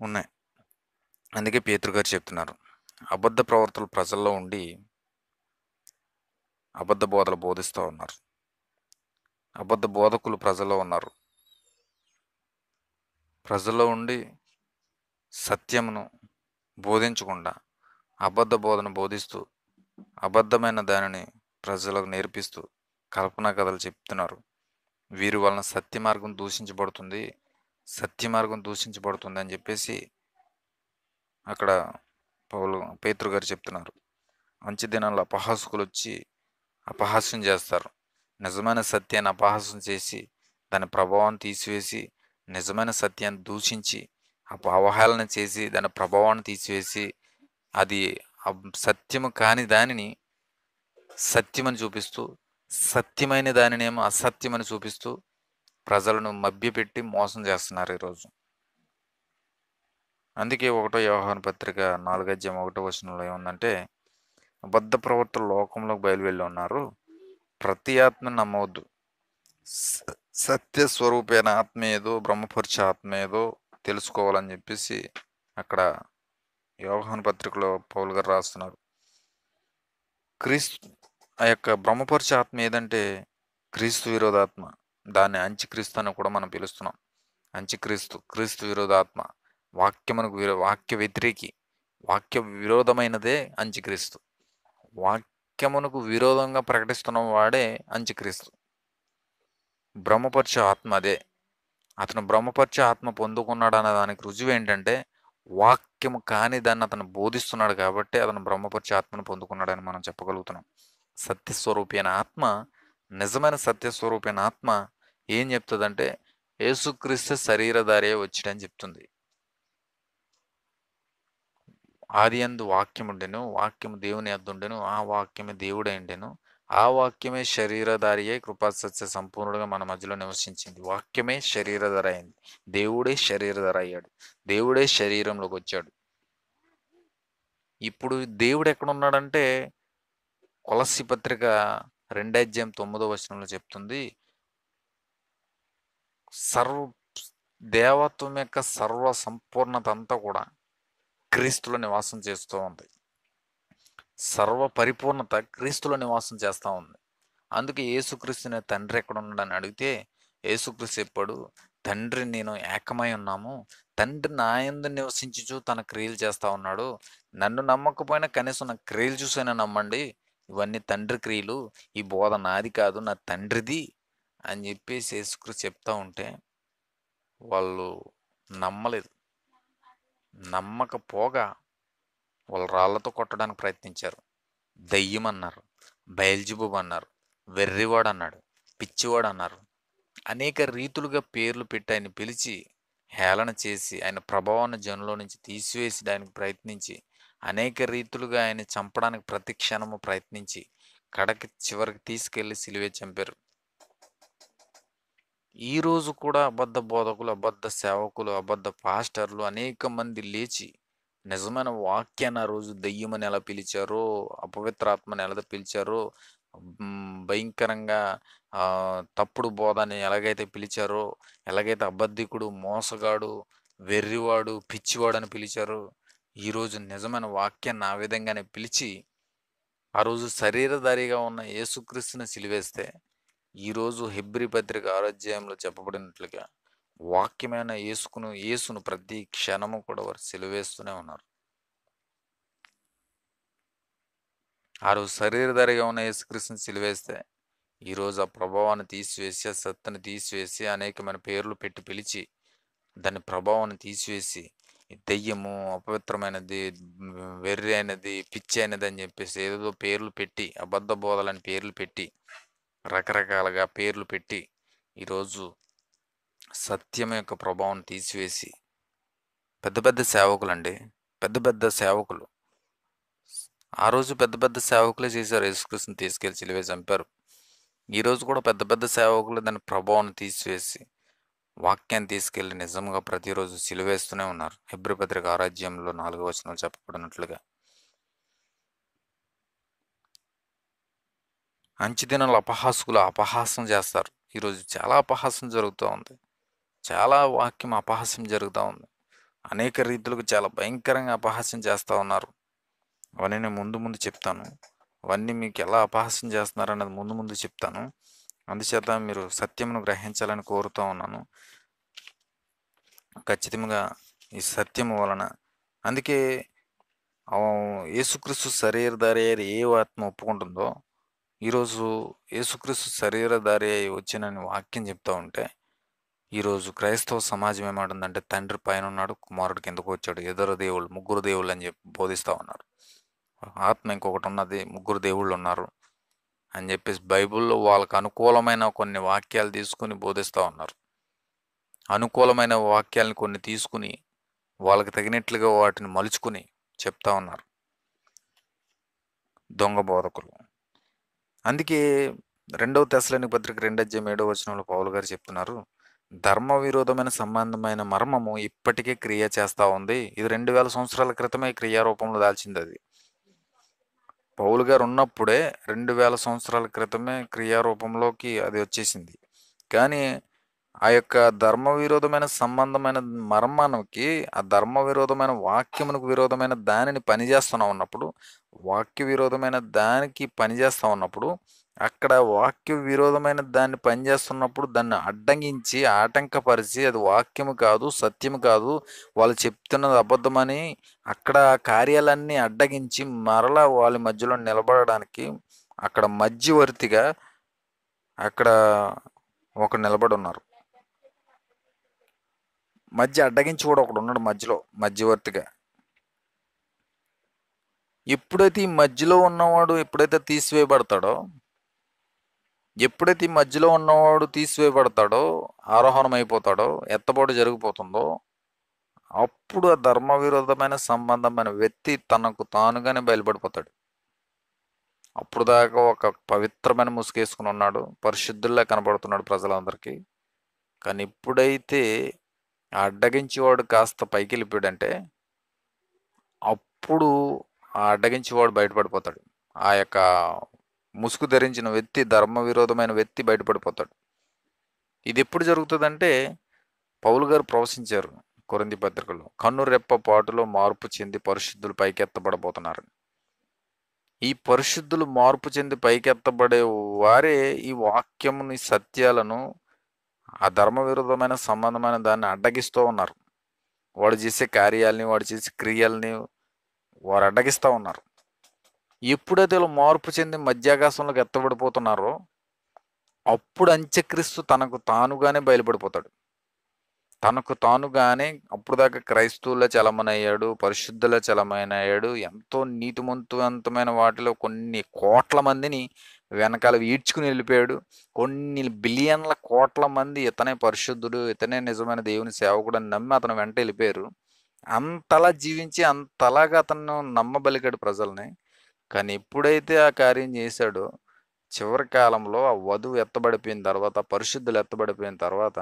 Speaker 1: ఉన్నాయి అందుకే పేతృగారు చెప్తున్నారు అబద్ధ ప్రవర్తనలు ప్రజల్లో ఉండి అబద్ధ బోధలు బోధిస్తూ ఉన్నారు అబద్ధ బోధకులు ప్రజల్లో ఉన్నారు ప్రజల్లో ఉండి సత్యమును బోధించకుండా అబద్ధ బోధన బోధిస్తూ అబద్ధమైన దానిని ప్రజలకు నేర్పిస్తూ కల్పనా కథలు చెప్తున్నారు వీరి వలన సత్య మార్గం దూషించబడుతుంది సత్య మార్గం దూషించబడుతుంది అని చెప్పేసి అక్కడ పౌలు పేతృగారు చెప్తున్నారు మంచి దినాల్లో అపహాసుకులు వచ్చి అపహాస్యం చేస్తారు నిజమైన సత్యాన్ని అపహాసం చేసి దాని ప్రభావం తీసివేసి నిజమైన సత్యాన్ని దూషించి అవహేళన చేసి దాని ప్రభావాన్ని తీసివేసి అది సత్యము కాని దానిని సత్యమని చూపిస్తూ సత్యమైన దానినేమో అసత్యమని చూపిస్తూ ప్రజలను మభ్యపెట్టి మోసం చేస్తున్నారు ఈరోజు అందుకే ఒకటో వ్యవహార పత్రిక నాలుగజ్యం ఒకటో వచనంలో ఏముందంటే బద్ధ ప్రవర్తన లోకంలోకి బయలువెళ్ళి ఉన్నారు ప్రతి ఆత్మ నమ్మవద్దు సత్యస్వరూపైన ఆత్మ ఏదో బ్రహ్మపరిచ ఆత్మ ఏదో తెలుసుకోవాలని చెప్పేసి అక్కడ యోగహన్ పత్రికలో పౌల్ గారు రాస్తున్నారు క్రీస్తు ఆ యొక్క బ్రహ్మపరిచ ఆత్మ ఏదంటే క్రీస్తు విరోధాత్మ దాన్ని క్రీస్తు అని కూడా మనం పిలుస్తున్నాం అంచి క్రీస్తు విరోధాత్మ వాక్యమునకు విరో వాక్య వ్యతిరేకి వాక్య విరోధమైనదే అంత్యక్రీస్తు వాక్ వాక్యమునకు విరోధంగా ప్రకటిస్తున్న వాడే అంచక్రీస్తు బ్రహ్మపరిచే ఆత్మ అదే అతను బ్రహ్మపరిచే ఆత్మ పొందుకున్నాడు అనే దానికి రుజువు ఏంటంటే వాక్యము కాని దాన్ని అతను బోధిస్తున్నాడు కాబట్టి అతను బ్రహ్మపరిచే ఆత్మను పొందుకున్నాడని మనం చెప్పగలుగుతున్నాం సత్యస్వరూపైన ఆత్మ నిజమైన సత్యస్వరూపైన ఆత్మ ఏం చెప్తుందంటే యేసుక్రీస్తు శరీరధారే వచ్చాడని చెప్తుంది ఆది అందు వాక్యముండెను వాక్యము దేవుని అద్దుండెను ఆ వాక్యమే దేవుడైండెను ఆ వాక్యమే శరీరధారి అయి కృపాసత్య సంపూర్ణుడుగా మన మధ్యలో నివసించింది వాక్యమే శరీరధర అయింది దేవుడే శరీరధర అయ్యాడు దేవుడే శరీరంలోకి వచ్చాడు ఇప్పుడు దేవుడు ఎక్కడున్నాడంటే కొలసి పత్రిక రెండాధ్యాయం తొమ్మిదో వచనంలో చెప్తుంది సర్వ దేవత్వం యొక్క సర్వ సంపూర్ణత అంతా కూడా క్రీస్తులో నివాసం చేస్తూ ఉంది సర్వ పరిపూర్ణత క్రీస్తులో నివాసం చేస్తూ ఉంది అందుకే యేసుక్రీస్తుని తండ్రి ఎక్కడ ఉన్నాడని అడిగితే యేసుక్రీస్తు ఎప్పుడు తండ్రి నేను ఏకమై ఉన్నాము తండ్రి నా నివసించి చూ తన క్రియలు చేస్తూ ఉన్నాడు నన్ను నమ్మకపోయినా కనీసం నా క్రియలు చూసైనా నమ్మండి ఇవన్నీ తండ్రి క్రియలు ఈ బోధ నాది కాదు నా తండ్రిది అని చెప్పేసి యేసుక్రీస్తు చెప్తా ఉంటే వాళ్ళు నమ్మలేదు నమ్మకపోగా వాళ్ళు రాళ్లతో కొట్టడానికి ప్రయత్నించారు దయ్యం అన్నారు బయల్జిబుబ్ అన్నారు వెర్రివాడు అన్నాడు పిచ్చివాడు అన్నారు అనేక రీతులుగా పేర్లు పెట్టి ఆయన పిలిచి హేళన చేసి ఆయన ప్రభావాన్ని జనంలో నుంచి తీసివేసడానికి ప్రయత్నించి అనేక రీతులుగా ఆయన చంపడానికి ప్రతి క్షణము ప్రయత్నించి కడకి చివరికి తీసుకెళ్లి సిలివే చంపారు ఈరోజు కూడా అబద్ధ బోధకులు అబద్ధ సేవకులు అబద్ధ పాస్టర్లు అనేక మంది లేచి నిజమైన వాక్యాన్ని ఆ రోజు దయ్యమని ఎలా పిలిచారో అపవిత్రాత్మని ఎలా పిలిచారో భయంకరంగా తప్పుడు బోధని ఎలాగైతే పిలిచారో ఎలాగైతే అబద్ధికుడు మోసగాడు వెర్రివాడు పిచ్చివాడు అని పిలిచారో ఈరోజు నిజమైన వాక్యాన్ని ఆ విధంగానే పిలిచి ఆ రోజు శరీరధారిగా ఉన్న యేసుక్రీస్తుని సిలివేస్తే ఈరోజు హెబ్రి పత్రిక ఆరోధ్యాయంలో చెప్పబడినట్లుగా వాక్యమైన యేసుకును యేసును ప్రతి క్షణము కూడా వారు సెలివేస్తూనే ఉన్నారు ఆ రోజు శరీరధారిగా ఉన్న యేసుక్రీస్తుని సిలివేస్తే ఈరోజు ఆ ప్రభావాన్ని తీసివేసి ఆ సత్తుని తీసివేసి అనేకమైన పేర్లు పెట్టి పిలిచి దాని ప్రభావాన్ని తీసివేసి దెయ్యము అపవిత్రమైనది వెర్రి అయినది పిచ్చి అయినది అని చెప్పేసి ఏదో పేర్లు పెట్టి అబద్ధ బోధలని పేర్లు పెట్టి రకరకాలుగా పేర్లు పెట్టి ఈరోజు సత్యం యొక్క ప్రభావం తీసివేసి పెద్ద పెద్ద సేవకులు అండి పెద్ద పెద్ద సేవకులు ఆ రోజు పెద్ద పెద్ద సేవకులే చేశారు యేసుకృష్ణ తీసుకెళ్ళి చిలివే చంపారు ఈరోజు కూడా పెద్ద పెద్ద సేవకులు దాని ప్రభావం తీసివేసి వాక్యాన్ని తీసుకెళ్ళి నిజంగా ప్రతిరోజు సిలువేస్తూనే ఉన్నారు హెబ్రి ఆరాజ్యంలో నాలుగో వచనాలు చెప్పబడినట్లుగా అంచెదినాలు అపహాసుకులు అపహాసం చేస్తారు ఈరోజు చాలా అపహాసం జరుగుతూ ఉంది చాలా వాక్యం అపహాస్యం జరుగుతూ ఉంది అనేక రీతులకు చాలా భయంకరంగా అపహాస్యం చేస్తూ ఉన్నారు అవన్నీ నేను ముందు ముందు చెప్తాను అవన్నీ మీకు ఎలా అపహాస్యం చేస్తున్నారు అనేది ముందు ముందు చెప్తాను అందుచేత మీరు సత్యమును గ్రహించాలని కోరుతూ ఉన్నాను ఖచ్చితంగా ఈ సత్యము వలన అందుకే యేసుక్రీస్తు శరీరధారి ఏ ఆత్మ ఒప్పుకుంటుందో ఈరోజు యేసుక్రీస్తు దారి అయి వచ్చినని వాక్యం చెప్తూ ఉంటే ఈరోజు క్రైస్తవ సమాజం ఏమంటుందంటే తండ్రి పైన ఉన్నాడు కుమారుడు కిందకు వచ్చాడు ఇద్దరు దేవుళ్ళు ముగ్గురు దేవుళ్ళు అని చెప్పి బోధిస్తూ ఉన్నారు ఆత్మ ఇంకొకటి ఉన్నది ముగ్గురు దేవుళ్ళు ఉన్నారు అని చెప్పేసి బైబిల్లో వాళ్ళకు అనుకూలమైన కొన్ని వాక్యాలు తీసుకుని బోధిస్తూ ఉన్నారు అనుకూలమైన వాక్యాలను కొన్ని తీసుకుని వాళ్ళకి తగినట్లుగా వాటిని మలుచుకుని చెప్తా ఉన్నారు దొంగ బోధకులు అందుకే రెండవ తెసలని పత్రిక రెండధ్యాయం ఏడవ వచనంలో పావులు గారు చెప్తున్నారు ధర్మ విరోధమైన సంబంధమైన మర్మము ఇప్పటికే క్రియ చేస్తూ ఉంది ఇది రెండు వేల సంవత్సరాల క్రితమే క్రియారూపంలో దాల్చింది అది పౌలు గారు ఉన్నప్పుడే రెండు వేల సంవత్సరాల క్రితమే క్రియారూపంలోకి అది వచ్చేసింది కానీ ఆ యొక్క ధర్మ విరోధమైన సంబంధమైన మర్మానికి ఆ ధర్మ విరోధమైన వాక్యమునకు విరోధమైన దానిని పనిచేస్తూనే ఉన్నప్పుడు వాక్య విరోధమైన దానికి పనిచేస్తూ ఉన్నప్పుడు అక్కడ వాక్య విరోధమైన దాన్ని పనిచేస్తున్నప్పుడు దాన్ని అడ్డంగించి ఆటంకపరిచి అది వాక్యము కాదు సత్యం కాదు వాళ్ళు చెప్తున్నది అబద్ధమని అక్కడ కార్యాలన్నీ అడ్డగించి మరలా వాళ్ళ మధ్యలో నిలబడడానికి అక్కడ మధ్యవర్తిగా అక్కడ ఒక నిలబడి ఉన్నారు మధ్య అడ్డగించి కూడా ఒకడు ఉన్నాడు మధ్యలో మధ్యవర్తిగా ఎప్పుడైతే ఈ మధ్యలో ఉన్నవాడు ఎప్పుడైతే తీసివేయబడతాడో ఎప్పుడైతే ఈ మధ్యలో ఉన్నవాడు తీసివేయబడతాడో ఆరోహణం అయిపోతాడో ఎత్తపోటు జరిగిపోతుందో అప్పుడు ఆ ధర్మ విరోధమైన సంబంధమైన వ్యక్తి తనకు తానుగానే బయలుపడిపోతాడు అప్పుడు దాకా ఒక పవిత్రమైన ముసుగేసుకుని ఉన్నాడు పరిశుద్ధుల్లా కనబడుతున్నాడు ప్రజలందరికీ కానీ ఇప్పుడైతే అడ్డగించేవాడు కాస్త పైకి వెళ్ళిపోయాడంటే అప్పుడు ఆ అడ్డగించేవాడు బయటపడిపోతాడు ఆ యొక్క ముసుగు ధరించిన వ్యక్తి ధర్మ విరోధమైన వ్యక్తి బయటపడిపోతాడు ఇది ఎప్పుడు జరుగుతుందంటే పౌలు గారు ప్రవశించారు కొరింది పత్రికలో కన్ను రెప్ప పాటులో మార్పు చెంది పరిశుద్ధులు పైకెత్తబడబోతున్నారు ఈ పరిశుద్ధులు మార్పు చెంది పైకెత్తబడే వారే ఈ వాక్యముని సత్యాలను ఆ ధర్మ విరుద్ధమైన సంబంధమైన దాన్ని అడ్డగిస్తూ ఉన్నారు వాడు చేసే కార్యాలని వాడు చేసే క్రియల్ని వారు అడ్డగిస్తూ ఉన్నారు ఎప్పుడైతే వీళ్ళు మార్పు చెంది మధ్యాకాశంలోకి ఎత్తబడిపోతున్నారో అప్పుడు అంత్యక్రీస్తు తనకు తానుగానే బయలుపడిపోతాడు తనకు తానుగానే అప్పుడు దాకా క్రైస్తువుల చలమనయ్యాడు పరిశుద్ధుల చలమైన అయ్యాడు ఎంతో నీతిమంతవంతమైన వాటిలో కొన్ని కోట్ల మందిని వెనకాల ఈడ్చుకుని వెళ్ళిపోయాడు కొన్ని బిలియన్ల కోట్ల మంది ఇతనే పరిశుద్ధుడు ఇతనే నిజమైన దేవుని సేవకుడు అని నమ్మి అతను వెంట వెళ్ళిపోయారు అంతలా జీవించి అంతలాగా అతను నమ్మబలిగాడు ప్రజల్ని కానీ ఎప్పుడైతే ఆ కార్యం చేశాడో చివరి కాలంలో ఆ వధువు ఎత్తబడిపోయిన తర్వాత పరిశుద్ధులు ఎత్తబడిపోయిన తర్వాత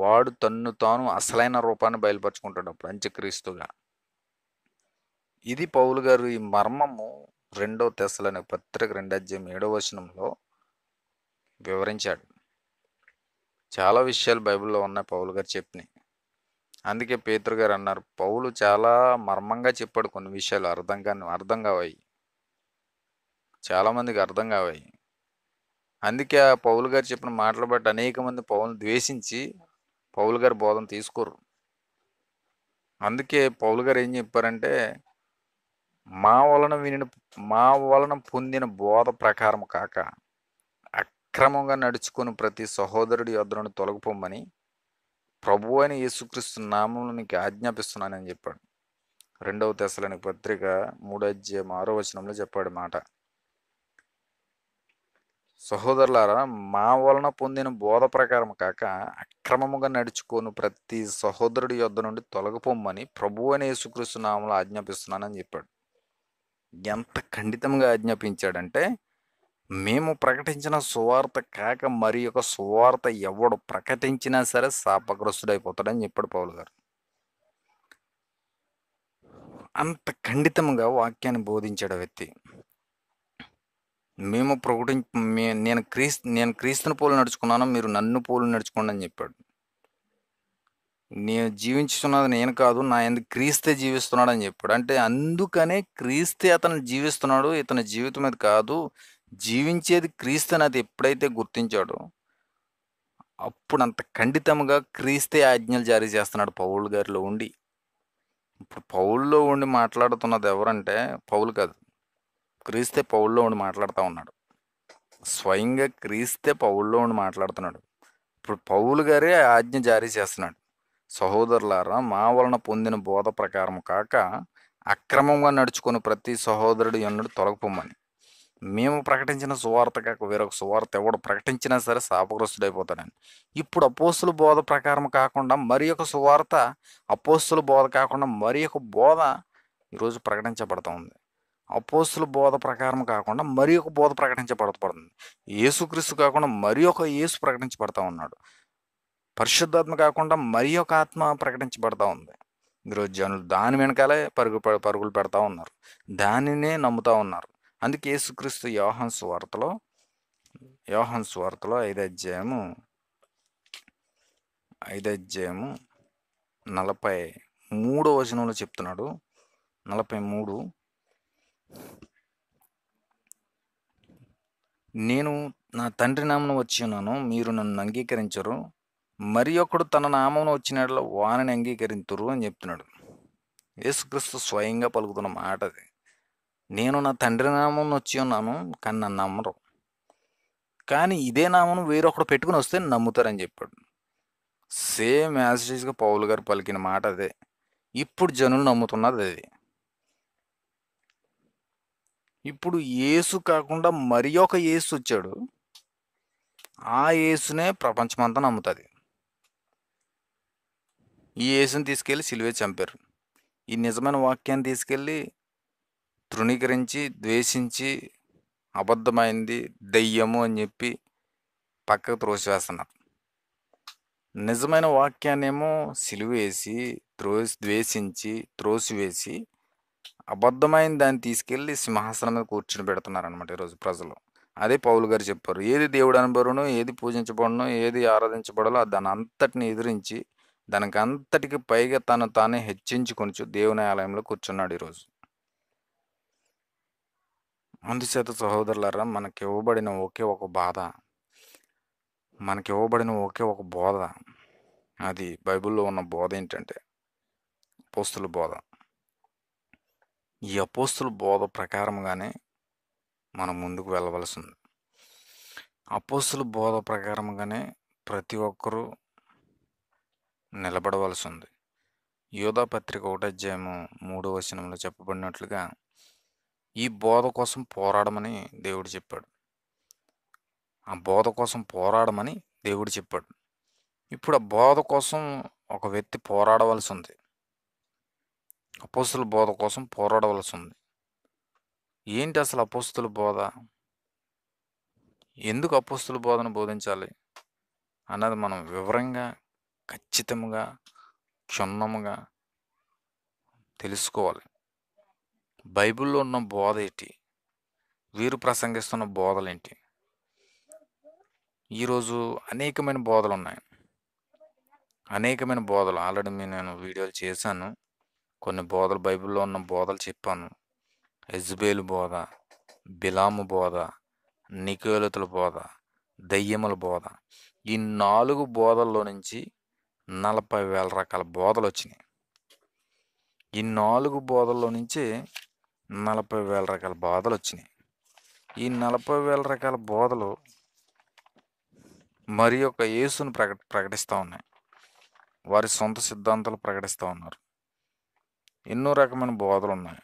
Speaker 1: వాడు తన్ను తాను అసలైన రూపాన్ని బయలుపరుచుకుంటాడు పంచక్రీస్తుగా ఇది పౌలు గారు ఈ మర్మము రెండో అనే పత్రిక రెండధ్యాయం ఏడో వచనంలో వివరించాడు చాలా విషయాలు బైబిల్లో ఉన్నాయి పౌలు గారు చెప్పినాయి అందుకే పేతురు గారు అన్నారు పౌలు చాలా మర్మంగా చెప్పాడు కొన్ని విషయాలు అర్థం కాని అర్థం కావాయి చాలామందికి అర్థం కావాయి అందుకే ఆ పౌలు గారు చెప్పిన మాటలు బట్టి అనేక మంది పౌలను ద్వేషించి పౌలు గారి బోధన తీసుకోరు అందుకే పౌలు గారు ఏం చెప్పారంటే మా వలన విని మా వలన పొందిన బోధ ప్రకారం కాక అక్రమంగా నడుచుకుని ప్రతి సహోదరుడి యొద్దను తొలగిపోమని ప్రభు అయిన యేసుక్రీస్తు నామంలోనికి ఆజ్ఞాపిస్తున్నానని చెప్పాడు రెండవ దశలని పత్రిక మూడో అధ్యాయం ఆరో వచనంలో చెప్పాడు మాట సహోదరులారా మా వలన పొందిన బోధ ప్రకారం కాక అక్రమముగా నడుచుకోను ప్రతి సహోదరుడి యొద్ద నుండి తొలగిపోమ్మని ప్రభు అనే యేసుక్రీస్తు నామంలో ఆజ్ఞాపిస్తున్నానని చెప్పాడు ఎంత ఖండితంగా ఆజ్ఞాపించాడంటే మేము ప్రకటించిన సువార్త కాక మరి యొక్క సువార్త ఎవడు ప్రకటించినా సరే శాపగ్రస్తుడైపోతాడని చెప్పాడు పౌలు గారు అంత ఖండితంగా వాక్యాన్ని బోధించాడు వ్యక్తి మేము ప్రకటి నేను క్రీస్తు నేను క్రీస్తుని పోలు నడుచుకున్నాను మీరు నన్ను పోలు నడుచుకోండి అని చెప్పాడు నేను జీవించుతున్నది నేను కాదు నా ఎందుకు క్రీస్తే జీవిస్తున్నాడు అని చెప్పాడు అంటే అందుకనే క్రీస్తే అతను జీవిస్తున్నాడు ఇతని జీవితం మీద కాదు జీవించేది క్రీస్తు అది ఎప్పుడైతే గుర్తించాడో అప్పుడు అంత ఖండితంగా క్రీస్తే ఆజ్ఞలు జారీ చేస్తున్నాడు పౌలు గారిలో ఉండి ఇప్పుడు పౌల్లో ఉండి మాట్లాడుతున్నది ఎవరంటే పౌలు కాదు క్రీస్తే పౌల్లో ఉండి మాట్లాడుతూ ఉన్నాడు స్వయంగా క్రీస్తే పౌల్లో ఉండి మాట్లాడుతున్నాడు ఇప్పుడు పౌలు గారే ఆజ్ఞ జారీ చేస్తున్నాడు సహోదరులారా మా వలన పొందిన బోధ ప్రకారం కాక అక్రమంగా నడుచుకుని ప్రతి సహోదరుడు ఎన్నడు తొలగపొమ్మని మేము ప్రకటించిన సువార్త కాక వేరొక సువార్త ఎవడు ప్రకటించినా సరే శాపగ్రస్తుడైపోతాడని ఇప్పుడు అపోస్తుల బోధ ప్రకారం కాకుండా మరి ఒక సువార్త అపోస్తుల బోధ కాకుండా మరి ఒక బోధ ఈరోజు ప్రకటించబడుతూ ఉంది అపోస్తుల బోధ ప్రకారం కాకుండా మరి ఒక బోధ ప్రకటించబడబడుతుంది యేసుక్రీస్తు కాకుండా మరి ఒక యేసు ప్రకటించబడతా ఉన్నాడు పరిశుద్ధాత్మ కాకుండా మరి ఒక ఆత్మ ప్రకటించబడతా ఉంది ఈరోజు జనులు దాని వెనకాలే పరుగు పరుగులు పెడతా ఉన్నారు దానినే నమ్ముతా ఉన్నారు అందుకే యేసుక్రీస్తు యోహన్స్ వార్తలో యోహన్స్ వార్తలో ఐదధ్యాయము ఐదధ్యాయము నలభై మూడో వచనంలో చెప్తున్నాడు నలభై మూడు నేను నా తండ్రి నామను వచ్చి ఉన్నాను మీరు నన్ను అంగీకరించరు మరి ఒకడు తన నామం వచ్చినట్లు వానని అంగీకరింతురు అని చెప్తున్నాడు యేసుక్రీస్తు స్వయంగా పలుకుతున్న మాట అది నేను నా తండ్రి నామం వచ్చి ఉన్నాను కానీ నన్ను నమ్మరు కానీ ఇదే నామను వేరొకడు పెట్టుకుని వస్తే నమ్ముతారని చెప్పాడు సేమ్ యాజిటీస్గా పౌలు గారు పలికిన మాట అదే ఇప్పుడు జనులు నమ్ముతున్నది అది ఇప్పుడు యేసు కాకుండా మరి ఒక యేసు వచ్చాడు ఆ యేసునే ప్రపంచమంతా నమ్ముతుంది ఈ యేసుని తీసుకెళ్ళి సిలువే చంపారు ఈ నిజమైన వాక్యాన్ని తీసుకెళ్ళి తృణీకరించి ద్వేషించి అబద్ధమైంది దయ్యము అని చెప్పి పక్కకు త్రోసివేస్తున్నారు నిజమైన వాక్యాన్నేమో సిలువేసి త్రోసి ద్వేషించి త్రోసివేసి అబద్ధమైన దాన్ని తీసుకెళ్ళి సింహాసనం మీద కూర్చుని పెడుతున్నారు అనమాట ఈరోజు ప్రజలు అదే పౌలు గారు చెప్పారు ఏది దేవుడు అనబడును ఏది పూజించబడనో ఏది ఆరాధించబడాలో దాని అంతటిని ఎదిరించి దానికి అంతటికి పైగా తను తానే హెచ్చించుకొనిచు దేవుని ఆలయంలో కూర్చున్నాడు ఈరోజు అందుచేత సహోదరులారా మనకి ఇవ్వబడిన ఒకే ఒక బాధ మనకి ఇవ్వబడిన ఒకే ఒక బోధ అది బైబిల్లో ఉన్న బోధ ఏంటంటే అపోస్తుల బోధ ఈ అపోస్తుల బోధ ప్రకారంగానే మనం ముందుకు వెళ్ళవలసింది అపోస్తుల బోధ ప్రకారంగానే ప్రతి ఒక్కరూ నిలబడవలసి ఉంది యోధా పత్రిక ఒకటధ్యాయము మూడో వచనంలో చెప్పబడినట్లుగా ఈ బోధ కోసం పోరాడమని దేవుడు చెప్పాడు ఆ బోధ కోసం పోరాడమని దేవుడు చెప్పాడు ఇప్పుడు ఆ బోధ కోసం ఒక వ్యక్తి పోరాడవలసి ఉంది అపోస్తుల బోధ కోసం పోరాడవలసి ఉంది ఏంటి అసలు అపోస్తుల బోధ ఎందుకు అపోస్తుల బోధను బోధించాలి అన్నది మనం వివరంగా ఖచ్చితంగా క్షుణ్ణముగా తెలుసుకోవాలి బైబిల్లో ఉన్న బోధ ఏంటి వీరు ప్రసంగిస్తున్న బోధలేంటి ఈరోజు అనేకమైన బోధలు ఉన్నాయి అనేకమైన బోధలు ఆల్రెడీ నేను వీడియోలు చేశాను కొన్ని బోధలు బైబిల్లో ఉన్న బోధలు చెప్పాను ఎజ్బేలు బోధ బిలాము బోధ నికేలతుల బోధ దయ్యముల బోధ ఈ నాలుగు బోధల్లో నుంచి నలభై వేల రకాల బోధలు వచ్చినాయి ఈ నాలుగు బోధల్లో నుంచి నలభై వేల రకాల బోధలు వచ్చినాయి ఈ నలభై వేల రకాల బోధలు మరి ఒక యేసును ప్రకట ప్రకటిస్తూ ఉన్నాయి వారి సొంత సిద్ధాంతాలు ప్రకటిస్తూ ఉన్నారు ఎన్నో రకమైన బోధలు ఉన్నాయి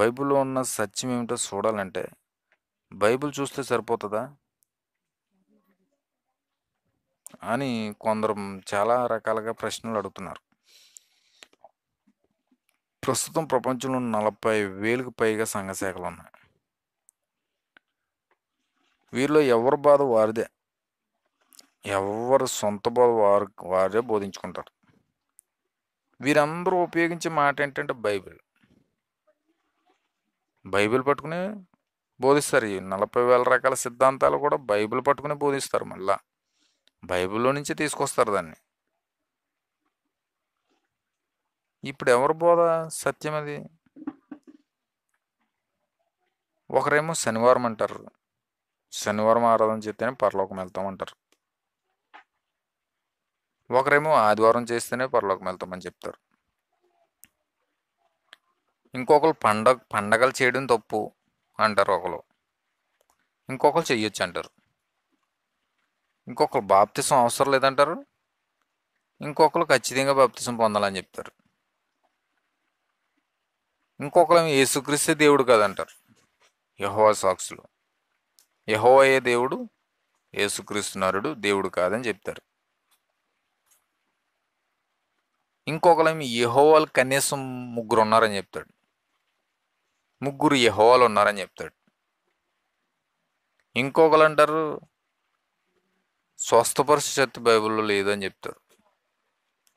Speaker 1: బైబిల్లో ఉన్న సత్యం ఏమిటో చూడాలంటే బైబిల్ చూస్తే సరిపోతుందా అని కొందరు చాలా రకాలుగా ప్రశ్నలు అడుగుతున్నారు ప్రస్తుతం ప్రపంచంలో నలభై వేలకు పైగా సంఘశాఖలు ఉన్నాయి వీరిలో ఎవరి బాధ వారిదే ఎవరి సొంత బాధ వారు వారే బోధించుకుంటారు వీరందరూ ఉపయోగించే మాట ఏంటంటే బైబిల్ బైబిల్ పట్టుకునే బోధిస్తారు ఈ నలభై వేల రకాల సిద్ధాంతాలు కూడా బైబిల్ పట్టుకుని బోధిస్తారు మళ్ళా బైబిల్లో నుంచి తీసుకొస్తారు దాన్ని ఇప్పుడు ఎవరు బోధ సత్యం అది ఒకరేమో శనివారం అంటారు శనివారం ఆరాధన చేస్తేనే పరలోకం వెళ్తామంటారు ఒకరేమో ఆదివారం చేస్తేనే పరలోకం వెళ్తామని చెప్తారు ఇంకొకరు పండగ పండగలు చేయడం తప్పు అంటారు ఒకరు ఇంకొకరు చెయ్యొచ్చు అంటారు ఇంకొకరు బాప్తిసం అవసరం లేదంటారు ఇంకొకరు ఖచ్చితంగా బాప్తిసం పొందాలని చెప్తారు ఇంకొకరు యేసుక్రీస్తే దేవుడు కదంటారు యహోవా సాక్షులు యహోవయే దేవుడు నరుడు దేవుడు కాదని చెప్తారు ఇంకొకలేమి యహోవాలు కనీసం ముగ్గురు ఉన్నారని చెప్తాడు ముగ్గురు యహోవాలు ఉన్నారని చెప్తాడు ఇంకొకరు అంటారు స్వస్థపరిచే శక్తి బైబిల్లో లేదని చెప్తారు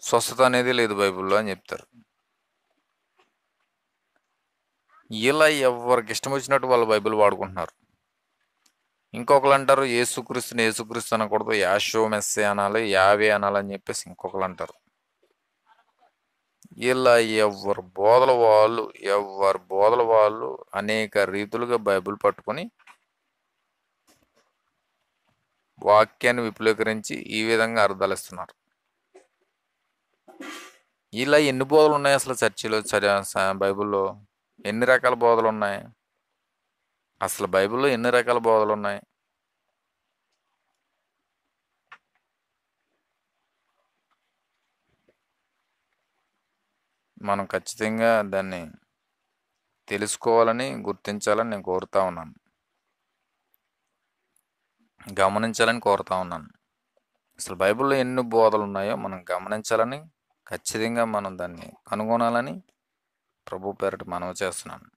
Speaker 1: స్వస్థత అనేది లేదు బైబిల్లో అని చెప్తారు ఇలా ఎవరికి ఇష్టం వచ్చినట్టు వాళ్ళు బైబిల్ వాడుకుంటున్నారు ఇంకొకరు అంటారు ఏసుక్రీస్తుని ఏసుక్రీస్తు అనకూడదు యాషో మెస్సే అనాలి యావే అనాలని చెప్పేసి ఇంకొకరు అంటారు ఇలా ఎవరు బోధల వాళ్ళు ఎవరు బోధల వాళ్ళు అనేక రీతులుగా బైబిల్ పట్టుకొని వాక్యాన్ని విపులీకరించి ఈ విధంగా అర్థాలిస్తున్నారు ఇలా ఎన్ని బోధలు ఉన్నాయి అసలు చర్చిలో బైబిల్లో ఎన్ని రకాల బోధలు ఉన్నాయి అసలు బైబిల్లో ఎన్ని రకాల బోధలు ఉన్నాయి మనం ఖచ్చితంగా దాన్ని తెలుసుకోవాలని గుర్తించాలని నేను కోరుతా ఉన్నాను గమనించాలని కోరుతా ఉన్నాను అసలు బైబిల్లో ఎన్ని బోధలు ఉన్నాయో మనం గమనించాలని ఖచ్చితంగా మనం దాన్ని కనుగొనాలని ప్రభు పేరటి మనవి చేస్తున్నాను